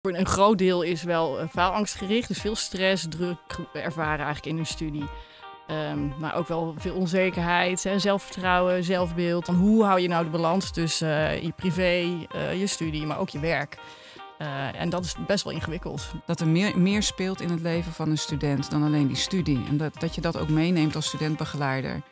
Een groot deel is wel eh, faalangstgericht, dus veel stress, druk ervaren eigenlijk in hun studie. Ehm, maar ook wel veel onzekerheid, zelfvertrouwen, zelfbeeld. En hoe hou je nou de balans tussen eh, je privé, eh, je studie, maar ook je werk? en dat is best wel ingewikkeld. Dat er meer, meer speelt in het leven van een student dan alleen die studie. En dat, dat je dat ook meeneemt als studentbegeleider.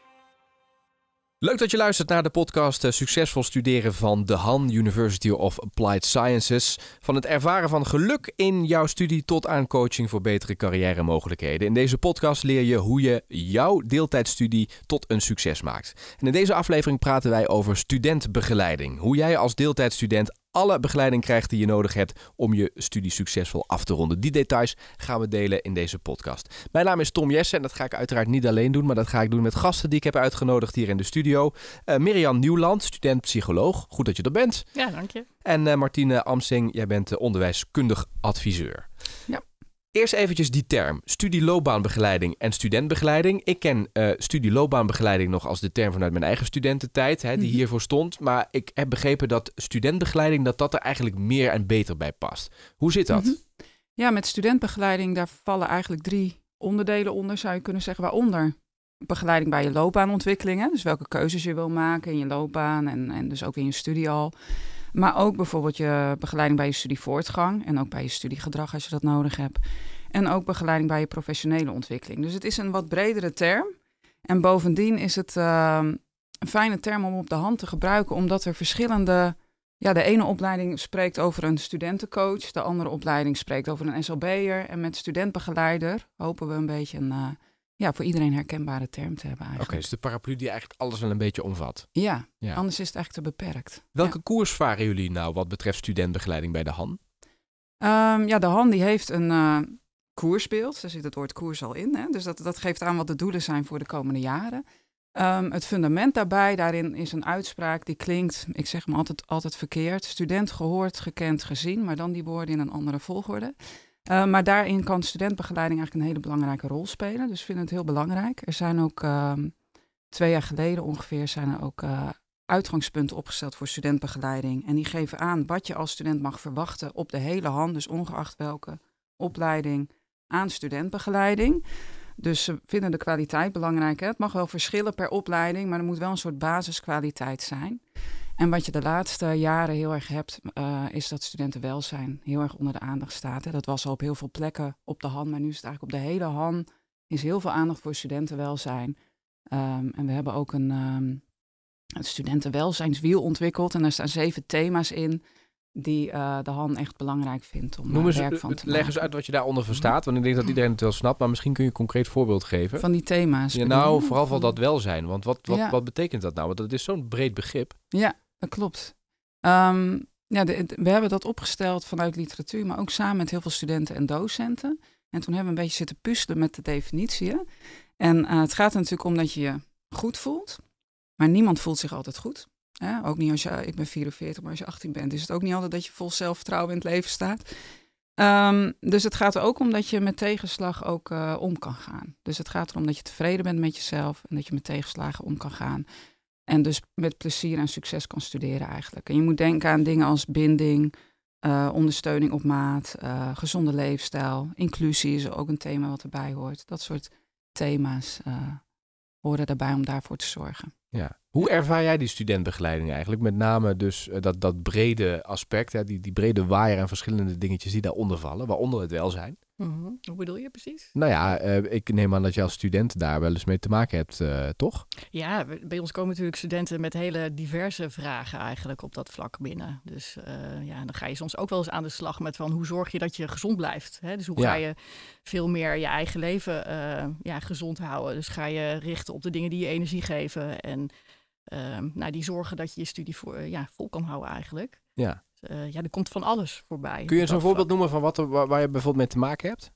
Leuk dat je luistert naar de podcast eh, Succesvol Studeren van de Han University of Applied Sciences. Van het ervaren van geluk in jouw studie tot aan coaching voor betere carrière-mogelijkheden. In deze podcast leer je hoe je jouw deeltijdstudie tot een succes maakt. En in deze aflevering praten wij over studentbegeleiding. Hoe jij als deeltijdstudent alle begeleiding krijgt die je nodig hebt om je studie succesvol af te ronden. Die details gaan we delen in deze podcast. Mijn naam is Tom Jessen en dat ga ik uiteraard niet alleen doen, maar dat ga ik doen met gasten die ik heb uitgenodigd hier in de studio. Eh, Mirjam Nieuwland, student psycholoog. Goed dat je er bent. Ja, dank je. En uh, Martine Amsing, jij bent eh, onderwijskundig adviseur. Ja. Eerst eventjes die term, studieloopbaanbegeleiding en studentbegeleiding. Ik ken uh, studieloopbaanbegeleiding nog als de term vanuit mijn eigen studententijd, hè, die mhm. hiervoor stond. Maar ik heb begrepen dat studentbegeleiding, dat dat er eigenlijk meer en beter bij past. Hoe zit dat? Mhm. Ja, met studentbegeleiding, daar vallen eigenlijk drie onderdelen onder, zou je kunnen zeggen, waaronder begeleiding bij je loopbaanontwikkelingen. Dus welke keuzes je wil maken in je loopbaan en, en dus ook in je studie al. Maar ook bijvoorbeeld je begeleiding bij je studievoortgang en ook bij je studiegedrag als je dat nodig hebt. En ook begeleiding bij je professionele ontwikkeling. Dus het is een wat bredere term. En bovendien is het ehm, een fijne term om op de hand te gebruiken, omdat er verschillende. Ja, de ene opleiding spreekt over een studentencoach, de andere opleiding spreekt over een SLB'er. En met studentbegeleider hopen we een beetje een, eh, ja, voor iedereen herkenbare term te hebben eigenlijk. Oké, okay, dus de paraplu die eigenlijk alles wel een beetje omvat. Ja, anders is het eigenlijk te beperkt. Welke koers varen jullie nou wat betreft studentbegeleiding bij de HAN? Ehm, ja, de HAN die heeft een eh, koersbeeld. Daar zit het woord koers al in. Hè? Dus dat, dat geeft aan wat de doelen zijn voor de komende jaren. Ehm, het fundament daarbij, daarin is een uitspraak die klinkt, ik zeg hem altijd, altijd verkeerd. Student gehoord, gekend, gezien, maar dan die woorden in een andere volgorde. Eh, maar daarin kan studentbegeleiding eigenlijk een hele belangrijke rol spelen. Dus we vinden het heel belangrijk. Er zijn ook ehm, twee jaar geleden ongeveer zijn er ook eh, uitgangspunten opgesteld voor studentbegeleiding. En die geven aan wat je als student mag verwachten op de hele hand, dus ongeacht welke opleiding aan studentbegeleiding. Dus ze vinden de kwaliteit belangrijk. Hè? Het mag wel verschillen per opleiding, maar er moet wel een soort basiskwaliteit zijn. En wat je de laatste jaren heel erg hebt, eh, is dat studentenwelzijn heel erg onder de aandacht staat. Hè. Dat was al op heel veel plekken op de hand, maar nu is het eigenlijk op de hele Han. Is heel veel aandacht voor studentenwelzijn. Ehm, en we hebben ook een, um, studentenwelzijnswiel ontwikkeld. En daar staan zeven thema's in die eh, de Han echt belangrijk vindt om Noem eh, eens, werk van te Leg eens uit wat je daaronder mhm. verstaat, want ik denk dat iedereen het wel snapt. Maar misschien kun je een concreet voorbeeld geven. Van die thema's? Ja, nou, vooral van dat welzijn. Want wat, wat, wat betekent dat nou? Want dat is zo'n breed begrip. Ja, dat klopt. Ehm, ja, we hebben dat opgesteld vanuit literatuur, maar ook samen met heel veel studenten en docenten. En toen hebben we een beetje zitten puzzelen met de definitie. En eh, het gaat er natuurlijk om dat je je goed voelt, maar niemand voelt zich altijd goed. Hè? Ook niet als je, ik ben 44, maar als je 18 bent, is het ook niet altijd dat je vol zelfvertrouwen in het leven staat. Ehm, dus het gaat er ook om dat je met tegenslag ook eh, om kan gaan. Dus het gaat erom dat je tevreden bent met jezelf en dat je met tegenslagen om kan gaan. En dus met plezier en succes kan studeren eigenlijk. En je moet denken aan dingen als binding, eh, ondersteuning op maat, eh, gezonde leefstijl, inclusie is ook een thema wat erbij hoort. Dat soort thema's eh, horen daarbij om daarvoor te zorgen. Ja. Hoe ervaar jij die studentbegeleiding eigenlijk? Met name dus dat, dat brede aspect, hè, die, die brede waaier en verschillende dingetjes die daaronder vallen, waaronder het welzijn. Mhm. Hoe bedoel je precies? Nou ja, eh, ik neem aan dat je als student daar wel eens mee te maken hebt, eh, toch? Ja, bij ons komen natuurlijk studenten met hele diverse vragen eigenlijk op dat vlak binnen. Dus eh, ja, dan ga je soms ook wel eens aan de slag met van hoe zorg je dat je gezond blijft? Hè? Dus hoe ga je veel meer je eigen leven ja, gezond houden? Dus ga je richten op de dingen die je energie geven en ehm, nou, die zorgen dat je je studie voor, ja, vol kan houden eigenlijk. Ja. Eh, ja, er komt van alles voorbij. Kun je eens een voorbeeld noemen van wat er, waar, je bijvoorbeeld mee te maken hebt?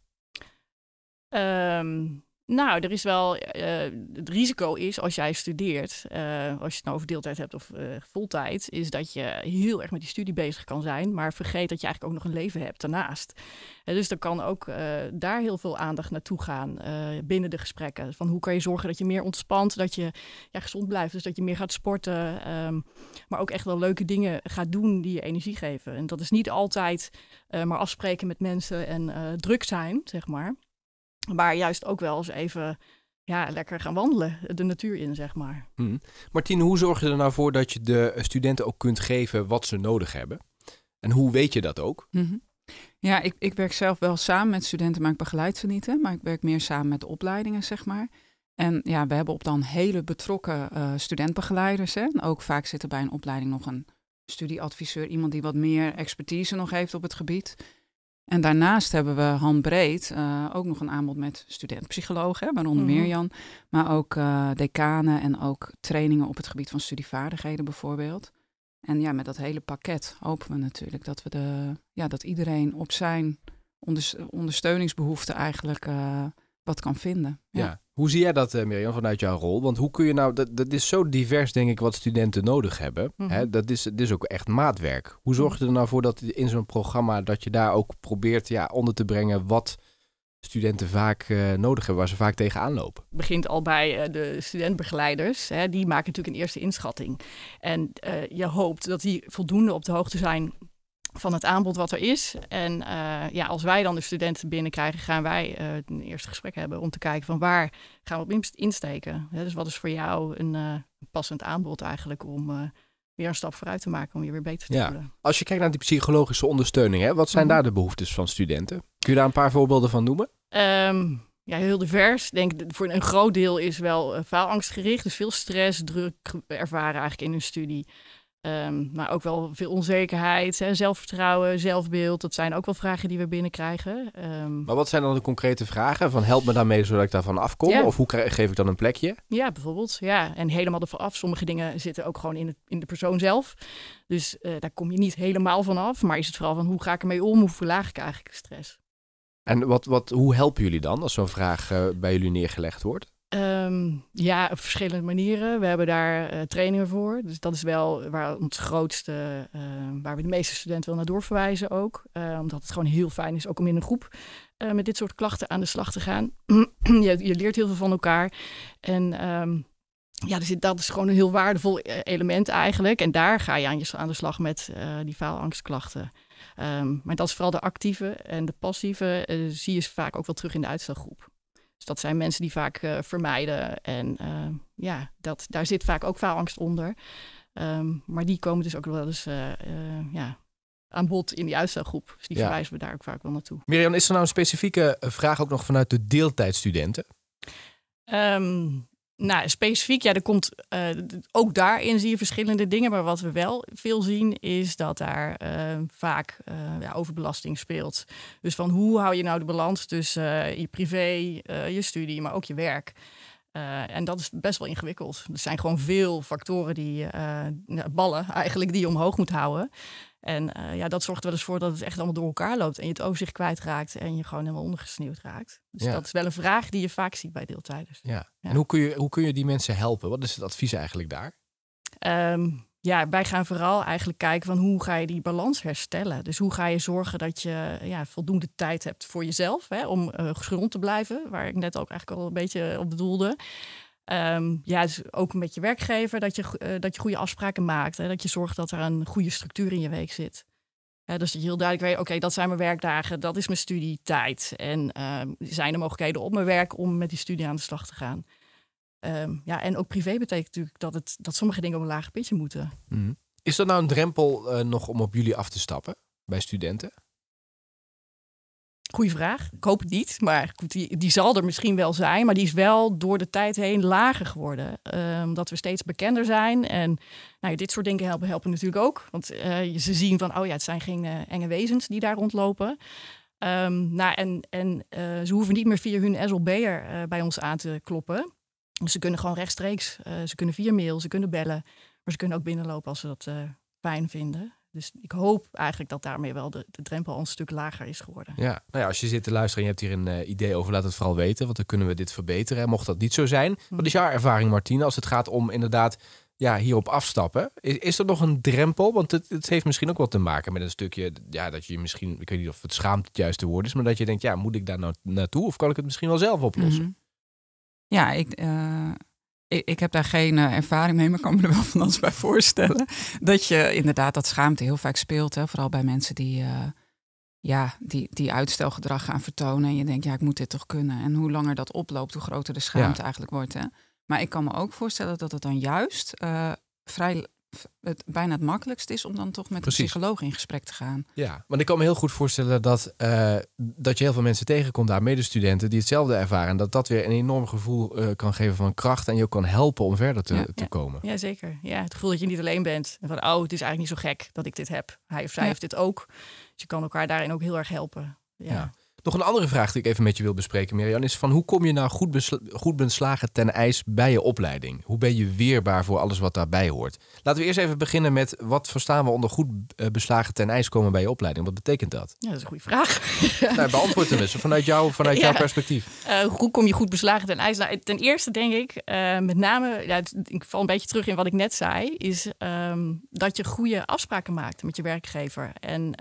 Um, nou, er is wel. Eh, het risico is als jij studeert, eh, als je het nou over deeltijd hebt of voltijd, eh, is dat je heel erg met die studie bezig kan zijn. Maar vergeet dat je eigenlijk ook nog een leven hebt daarnaast. dus er kan ook daar heel veel aandacht naartoe gaan binnen de gesprekken. Van hoe kan je zorgen dat je meer ontspant, dat je ja, gezond blijft. Dus dat je meer gaat sporten. Ehm, maar ook echt wel leuke dingen gaat doen die je energie geven. En dat is niet altijd maar afspreken met mensen en uh, druk zijn, zeg maar. Maar juist ook wel eens even ja, lekker gaan wandelen, de natuur in, zeg maar. Hmm. Martine, hoe zorg je er nou voor dat je de studenten ook kunt geven wat ze nodig hebben? En hoe weet je dat ook? Mhm. Ja, ik, ik werk zelf wel samen met studenten, maar ik begeleid ze niet. Maar ik werk meer samen met de opleidingen, zeg maar. En ja, we hebben op dan hele betrokken eh, studentbegeleiders. Hè? ook vaak zit er bij een opleiding nog een studieadviseur, iemand die wat meer expertise nog heeft op het gebied. En daarnaast hebben we handbreed eh, ook nog een aanbod met studentpsychologen, waaronder mm-hmm. Mirjan, maar ook uh, decanen en ook trainingen op het gebied van studievaardigheden bijvoorbeeld. En ja, met dat hele pakket hopen we natuurlijk dat, we de, ja, dat iedereen op zijn ondersteuningsbehoeften eigenlijk eh, wat kan vinden. Ja. Hoe zie jij dat, eh, Mirjam, vanuit jouw rol? Want hoe kun je nou, dat, dat is zo divers, denk ik, wat studenten nodig hebben. Hè? Mhm. Dat, is, is ook echt maatwerk. Hoe zorg je er nou voor dat in zo'n programma, dat je daar ook probeert ja, onder te brengen wat studenten vaak uh, nodig hebben, waar ze vaak tegenaan lopen? Het begint al bij eh, de studentbegeleiders. Hè? Die maken natuurlijk een eerste inschatting. En je hoopt dat die voldoende op de hoogte zijn van het aanbod wat er is. En eh, ja, als wij dan de studenten binnenkrijgen, gaan wij eh, een eerste gesprek hebben om te kijken van waar gaan we op minst insteken. dus wat is voor jou een eh, passend aanbod eigenlijk om weer een stap vooruit te maken, om je weer beter te ja. Als je kijkt naar die psychologische ondersteuning, hè, wat zijn mhm. daar de behoeftes van studenten? Kun je daar een paar voorbeelden van noemen? Ehm, ja, heel divers. Ik denk voor een groot deel is wel faalangstgericht. Dus veel stress, druk ervaren eigenlijk in hun studie. Ehm, maar ook wel veel onzekerheid, zelfvertrouwen, zelfbeeld. Dat zijn ook wel vragen die we binnenkrijgen. Ehm, maar wat zijn dan de concrete vragen? Van help me daarmee zodat ik daarvan afkom? Of hoe krijg, geef ik dan een plekje? Ja, bijvoorbeeld. Ja, en helemaal ervan af. Sommige dingen zitten ook gewoon in, het, in de persoon zelf. Dus eh, daar kom je niet helemaal van af. Maar is het vooral van hoe ga ik ermee om? Hoe verlaag ik eigenlijk de stress? En wat, wat, hoe helpen jullie dan als zo'n vraag eh, bij jullie neergelegd wordt? Ehm, ja, op verschillende manieren. We hebben daar eh, trainingen voor. Dus dat is wel waar ons grootste, ehm, waar we de meeste studenten wel naar doorverwijzen ook. Ehm, omdat het gewoon heel fijn is, ook om in een groep eh, met dit soort klachten aan de slag te gaan. je, je, leert heel veel van elkaar. En ja, dus dat is gewoon een heel waardevol eh, element eigenlijk. En daar ga je aan, je, aan de slag met die faalangstklachten. maar dat is vooral de actieve en de passieve zie je vaak ook wel terug in de uitstelgroep. Dus dat zijn mensen die vaak eh, vermijden. En eh, ja, dat, daar zit vaak ook faalangst onder. Ehm, maar die komen dus ook wel eens eh, ja, aan bod in die uitstelgroep. Dus die verwijzen we daar ook vaak wel naartoe. Mirjam, is er nou een specifieke vraag ook nog vanuit de deeltijdstudenten? Ehm, nou, specifiek, ja, er komt eh, ook daarin zie je verschillende dingen. Maar wat we wel veel zien, is dat daar eh, vaak eh, ja, overbelasting speelt. Dus van hoe hou je nou de balans tussen je privé, je studie, maar ook je werk. en dat is best wel ingewikkeld. Er zijn gewoon veel factoren die ballen eigenlijk die je omhoog moet houden. En eh, ja, dat zorgt er wel eens voor dat het echt allemaal door elkaar loopt en je het overzicht kwijtraakt en je gewoon helemaal ondergesneeuwd raakt. Dus dat is wel een vraag die je vaak ziet bij deeltijders. Ja. ja. En hoe kun, je, hoe kun je die mensen helpen? Wat is het advies eigenlijk daar? Ehm, ja, wij gaan vooral eigenlijk kijken van hoe ga je die balans herstellen. Dus hoe ga je zorgen dat je ja, voldoende tijd hebt voor jezelf hè, om uh, eh, gezond te blijven, waar ik net ook eigenlijk al een beetje op bedoelde. Ehm, ja, dus ook met je werkgever dat je, eh, dat je goede afspraken maakt. Hè, dat je zorgt dat er een goede structuur in je week zit. dus dat je heel duidelijk weet, oké, dat zijn mijn werkdagen, dat is mijn studietijd. En ehm, zijn er mogelijkheden op mijn werk om met die studie aan de slag te gaan. Ehm, ja, en ook privé betekent natuurlijk dat, het, dat sommige dingen op een lager pitje moeten. Mhm. Is dat nou een drempel eh, nog om op jullie af te stappen bij studenten? Goeie vraag. Ik hoop het niet, maar die, die zal er misschien wel zijn. Maar die is wel door de tijd heen lager geworden. omdat ehm, we steeds bekender zijn. En nou dit soort dingen helpen, natuurlijk ook. Want eh, ze zien van, oh ja, het zijn geen eh, enge wezens die daar rondlopen. Um, nou, en en eh, ze hoeven niet meer via hun SLB'er bij ons aan te kloppen. ze kunnen gewoon rechtstreeks. ze kunnen via mail, ze kunnen bellen. Maar ze kunnen ook binnenlopen als ze dat fijn vinden. Dus ik hoop eigenlijk dat daarmee wel de, drempel al een stuk lager is geworden. Ja, nou ja, als je zit te luisteren en je hebt hier een eh, idee over, laat het vooral weten. Want dan kunnen we dit verbeteren. Mocht dat niet zo zijn. Hm. Wat is jouw ervaring, Martine, als het gaat om inderdaad ja, hierop afstappen. Is, is er nog een drempel? Want het, het, heeft misschien ook wat te maken met een stukje, ja, dat je misschien, ik weet niet of het schaamt het juiste woord is, maar dat je denkt, ja, moet ik daar nou naartoe of kan ik het misschien wel zelf oplossen? Mhm. Ja, ik, eh, ik, ik, heb daar geen eh, ervaring mee, maar kan me er wel van alles bij voorstellen. Dat je inderdaad dat schaamte heel vaak speelt. Hè? Vooral bij mensen die, eh, ja, die, die uitstelgedrag gaan vertonen. En je denkt, ja, ik moet dit toch kunnen. En hoe langer dat oploopt, hoe groter de schaamte eigenlijk wordt. Hè? Maar ik kan me ook voorstellen dat het dan juist uh, vrij het bijna het makkelijkst is om dan toch met een psycholoog in gesprek te gaan. Ja, want ik kan me heel goed voorstellen dat, eh, dat je heel veel mensen tegenkomt daar, medestudenten, die hetzelfde ervaren. dat dat weer een enorm gevoel eh, kan geven van kracht en je ook kan helpen om verder te, te komen. Ja, zeker. Ja, het gevoel dat je niet alleen bent. En van, oh, het is eigenlijk niet zo gek dat ik dit heb. Hij of zij heeft dit ook. Dus je kan elkaar daarin ook heel erg helpen. ja. Nog een andere vraag die ik even met je wil bespreken, Mirjan, is van hoe kom je nou goed, goed beslagen ten ijs bij je opleiding? Hoe ben je weerbaar voor alles wat daarbij hoort? Laten we eerst even beginnen met wat verstaan we onder goed eh, beslagen ten ijs komen bij je opleiding? Wat betekent dat? Ja, dat is een goede vraag. nou, beantwoord hem eens dus, vanuit, jou, vanuit jouw perspectief. Eh, hoe kom je goed beslagen ten ijs? Nou, ten eerste denk ik, eh, met name, ja, ik val een beetje terug in wat ik net zei, is ehm, dat je goede afspraken maakt met je werkgever. En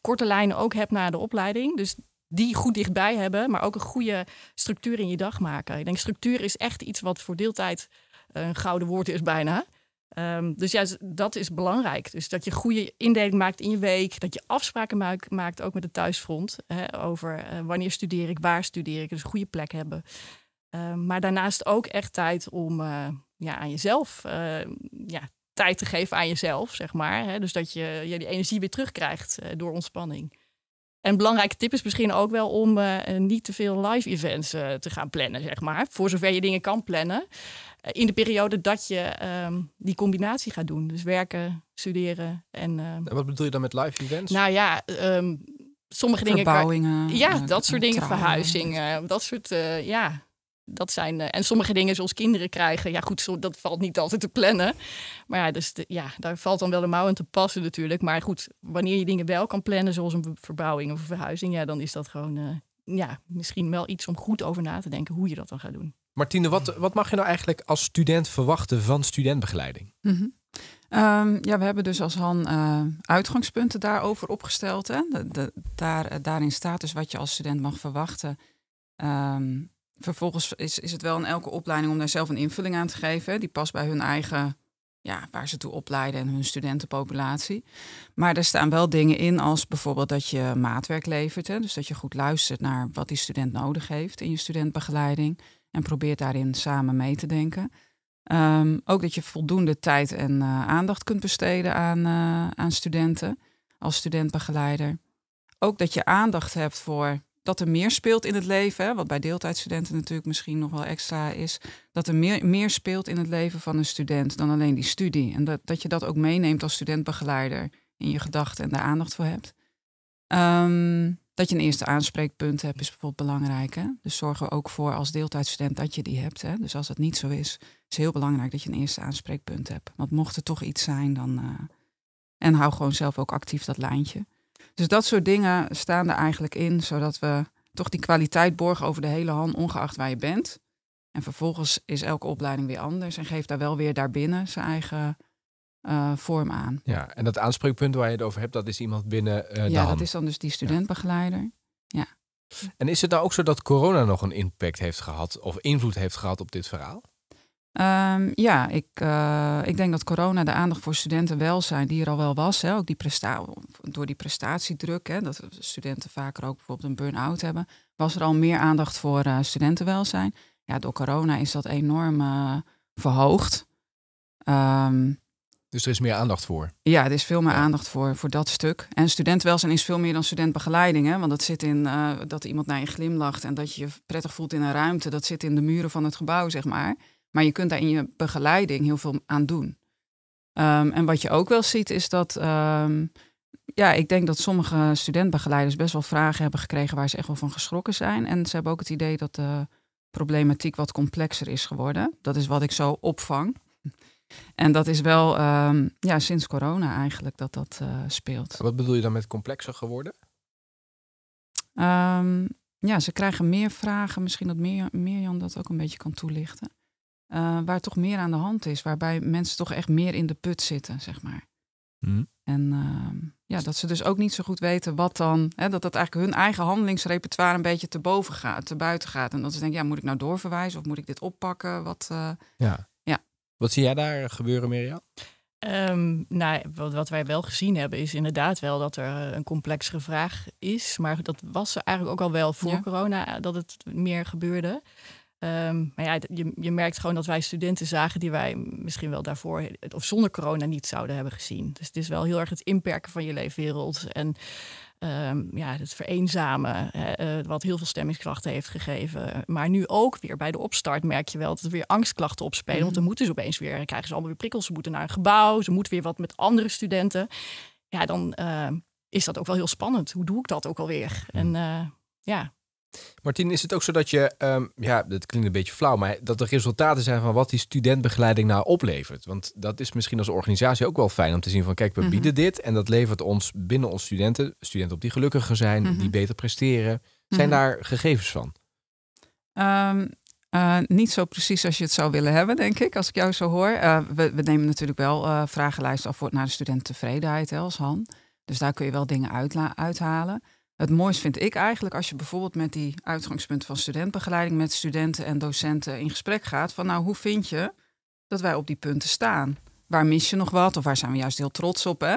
korte lijnen ook hebt na de opleiding. Dus die goed dichtbij hebben, maar ook een goede structuur in je dag maken. Ik denk structuur is echt iets wat voor deeltijd eh, een gouden woord is bijna. Ehm, dus juist dat is belangrijk. Dus dat je goede indeling maakt in je week. Dat je afspraken maakt, ook met het thuisfront. Hè, over eh, wanneer studeer ik, waar studeer ik. Dus een goede plek hebben. Ehm, maar daarnaast ook echt tijd om eh, ja, aan jezelf ja, tijd te geven aan jezelf, zeg maar. Hè, dus dat je, je die energie weer terugkrijgt door ontspanning. En een belangrijke tip is misschien ook wel om eh, niet te veel live events eh, te gaan plannen, zeg maar. Voor zover je dingen kan plannen. Eh, in de periode dat je ehm, die combinatie gaat doen. Dus werken, studeren en... Ehm, en wat bedoel je dan met live events? Nou ja, ehm, sommige dingen... Verbouwingen. ja, dat soort dingen. Verhuizingen, dat soort... ja, dat zijn, eh, en sommige dingen zoals kinderen krijgen, ja goed, dat valt niet altijd te plannen. Maar ja, dus ja daar valt dan wel de mouw aan te passen natuurlijk. Maar goed, wanneer je dingen wel kan plannen, zoals een verbouwing of een verhuizing, ja, dan is dat gewoon eh, ja, misschien wel iets om goed over na te denken hoe je dat dan gaat doen. Martine, wat, wat mag je nou eigenlijk als student verwachten van studentbegeleiding? Mhm. Ehm, ja, we hebben dus als Han eh, uitgangspunten daarover opgesteld. Hè? daar, daarin staat dus wat je als student mag verwachten ehm, vervolgens is, is het wel in elke opleiding om daar zelf een invulling aan te geven. Die past bij hun eigen, ja, waar ze toe opleiden en hun studentenpopulatie. Maar er staan wel dingen in als bijvoorbeeld dat je maatwerk levert. Hè? Dus dat je goed luistert naar wat die student nodig heeft in je studentbegeleiding. En probeert daarin samen mee te denken. Ehm, ook dat je voldoende tijd en eh, aandacht kunt besteden aan, eh, aan studenten als studentbegeleider. Ook dat je aandacht hebt voor dat er meer speelt in het leven, wat bij deeltijdstudenten natuurlijk misschien nog wel extra is, dat er meer, meer speelt in het leven van een student dan alleen die studie. En dat, dat je dat ook meeneemt als studentbegeleider in je gedachten en daar aandacht voor hebt. Ehm, dat je een eerste aanspreekpunt hebt, is bijvoorbeeld belangrijk. Hè? Dus zorgen we ook voor als deeltijdstudent dat je die hebt. Hè? Dus als dat niet zo is, is het heel belangrijk dat je een eerste aanspreekpunt hebt. Want mocht er toch iets zijn, dan. Eh, en hou gewoon zelf ook actief dat lijntje. Dus dat soort dingen staan er eigenlijk in, zodat we toch die kwaliteit borgen over de hele hand, ongeacht waar je bent. En vervolgens is elke opleiding weer anders en geeft daar wel weer daarbinnen zijn eigen eh, vorm aan. Ja, en dat aanspreekpunt waar je het over hebt, dat is iemand binnen uh, de Ja, dat is dan dus die studentbegeleider. Ja. En is het nou ook zo dat corona nog een impact heeft gehad of invloed heeft gehad op dit verhaal? Ehm, ja, ik, eh, ik denk dat corona de aandacht voor studentenwelzijn, die er al wel was, hè, ook die presta door die prestatiedruk, hè, dat studenten vaker ook bijvoorbeeld een burn-out hebben, was er al meer aandacht voor eh, studentenwelzijn. Ja, door corona is dat enorm eh, verhoogd. Ehm, dus er is meer aandacht voor? Ja, er is veel meer aandacht voor, voor dat stuk. En studentwelzijn is veel meer dan studentbegeleiding. Hè? Want dat zit in dat iemand naar je glimlacht en dat je je prettig voelt in een ruimte. Dat zit in de muren van het gebouw, zeg maar. Maar je kunt daar in je begeleiding heel veel aan doen. Ehm, en wat je ook wel ziet is dat, ehm, ja, ik denk dat sommige studentbegeleiders best wel vragen hebben gekregen waar ze echt wel van geschrokken zijn. En ze hebben ook het idee dat de problematiek wat complexer is geworden. Dat is wat ik zo opvang. En dat is wel ehm, ja, sinds corona eigenlijk dat dat eh, speelt. Wat bedoel je dan met complexer geworden? ja, ze krijgen meer vragen. Misschien dat Mirjam, dat ook een beetje kan toelichten. Eh, waar toch meer aan de hand is. Waarbij mensen toch echt meer in de put zitten, zeg maar. Hmm. En ehm, ja, dat ze dus ook niet zo goed weten wat dan, hè, dat dat eigenlijk hun eigen handelingsrepertoire een beetje te boven gaat, te buiten gaat. En dat ze denken, ja, moet ik nou doorverwijzen of moet ik dit oppakken? Wat, eh, ja. ja. Wat zie jij daar gebeuren, Mirjam? Um, nou, wat, wat, wij wel gezien hebben is inderdaad wel dat er eh, een complexere vraag is. Maar dat was er eigenlijk ook al wel voor corona dat het meer gebeurde. Ehm, maar ja, je, je merkt gewoon dat wij studenten zagen die wij misschien wel daarvoor of zonder corona niet zouden hebben gezien. Dus het is wel heel erg het inperken van je leefwereld en ehm, ja, het vereenzamen, eh, wat heel veel stemmingskrachten heeft gegeven. Maar nu ook weer bij de opstart merk je wel dat er weer angstklachten opspelen. Want dan mhm. moeten ze opeens weer, krijgen ze allemaal weer prikkels, ze moeten naar een gebouw, ze moeten weer wat met andere studenten. Ja, dan ehm, is dat ook wel heel spannend. Hoe doe ik dat ook alweer? Mhm. En eh, ja. Martin, is het ook zo dat je, ehm, ja, dat klinkt een beetje flauw, maar dat er resultaten zijn van wat die studentbegeleiding nou oplevert? Want dat is misschien als organisatie ook wel fijn om te zien van, kijk, we mhm. bieden dit en dat levert ons binnen ons studenten, studenten op die gelukkiger zijn, mhm. die beter presteren. Zijn mhm. daar gegevens van? Ehm, eh, niet zo precies als je het zou willen hebben, denk ik, als ik jou zo hoor. Eh, we, nemen natuurlijk wel vragenlijsten eh, vragenlijsten af naar de studenttevredenheid als Han. Dus daar kun je wel dingen uit, uithalen. Het mooiste vind ik eigenlijk als je bijvoorbeeld met die uitgangspunten van studentbegeleiding met studenten en docenten in gesprek gaat. Van nou, hoe vind je dat wij op die punten staan? Waar mis je nog wat? Of waar zijn we juist heel trots op? Hè?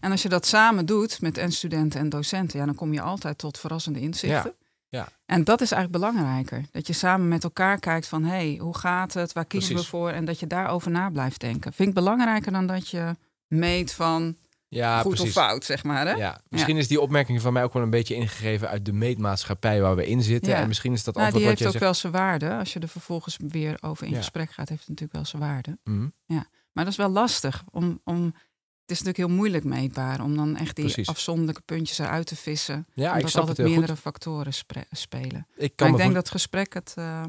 En als je dat samen doet met en studenten en docenten, ja, dan kom je altijd tot verrassende inzichten. Ja, En dat is eigenlijk belangrijker. Dat je samen met elkaar kijkt van hé, hey, hoe gaat het? Waar kiezen we voor? En dat je daarover na blijft denken. Vind ik belangrijker dan dat je meet van ja, goed of fout, zeg maar. Hè? Ja. Misschien is die opmerking van mij ook wel een beetje ingegeven uit de meetmaatschappij waar we in zitten. En misschien is dat nou, antwoord die wat heeft ook wel zijn waarde. Als je er vervolgens weer over in gesprek gaat, heeft het natuurlijk wel zijn waarde. Mhm. ja. Maar dat is wel lastig. Om, om, het is natuurlijk heel moeilijk meetbaar om dan echt die afzonderlijke puntjes eruit te vissen. Ja, omdat ik altijd meerdere goed. factoren spelen. Ik, maar ik denk dat gesprek het... Ehm,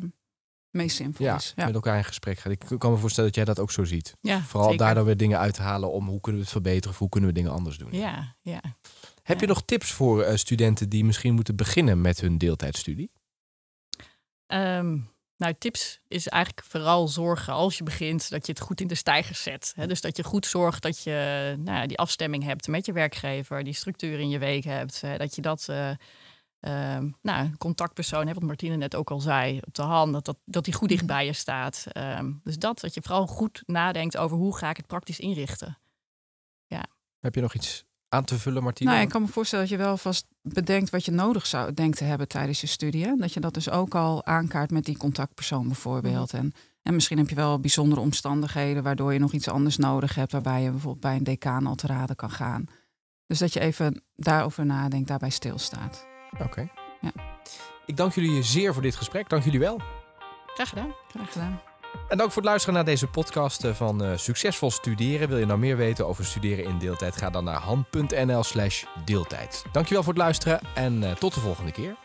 meest simpel ja, is. Ja. Met elkaar in gesprek gaan. Ik kan me voorstellen dat jij dat ook zo ziet. Ja, Vooral zeker. daardoor weer dingen uithalen om hoe kunnen we het verbeteren of hoe kunnen we dingen anders doen. Ja, ja. Heb je nog tips voor eh, studenten die misschien moeten beginnen met hun deeltijdstudie? Um, nou, tips is eigenlijk vooral zorgen als je begint dat je het goed in de stijger zet. He, dus dat je goed zorgt dat je nou, die afstemming hebt met je werkgever, die structuur in je week hebt. dat je dat. Eh, Ehm, nou, contactpersoon, hè, wat Martine net ook al zei, op de hand, dat, dat, dat die goed dicht mhm. bij je staat. Ehm, dus dat, dat je vooral goed nadenkt over hoe ga ik het praktisch inrichten. Ja. Heb je nog iets aan te vullen, Martine? Nou, ik kan me voorstellen dat je wel vast bedenkt wat je nodig zou denken te hebben tijdens je studie. Dat je dat dus ook al aankaart met die contactpersoon bijvoorbeeld. Mhm. En, en misschien heb je wel bijzondere omstandigheden waardoor je nog iets anders nodig hebt, waarbij je bijvoorbeeld bij een decaan al te raden kan gaan. Dus dat je even daarover nadenkt, daarbij stilstaat. Oké. Ja. Ik dank jullie zeer voor dit gesprek. Dank jullie wel. Graag gedaan. Graag gedaan. En dank voor het luisteren naar deze podcast eh, van eh, Succesvol Studeren. Wil je nou meer weten over studeren in deeltijd? Ga dan naar han.nl slash deeltijd. Dankjewel voor het luisteren en eh, tot de volgende keer.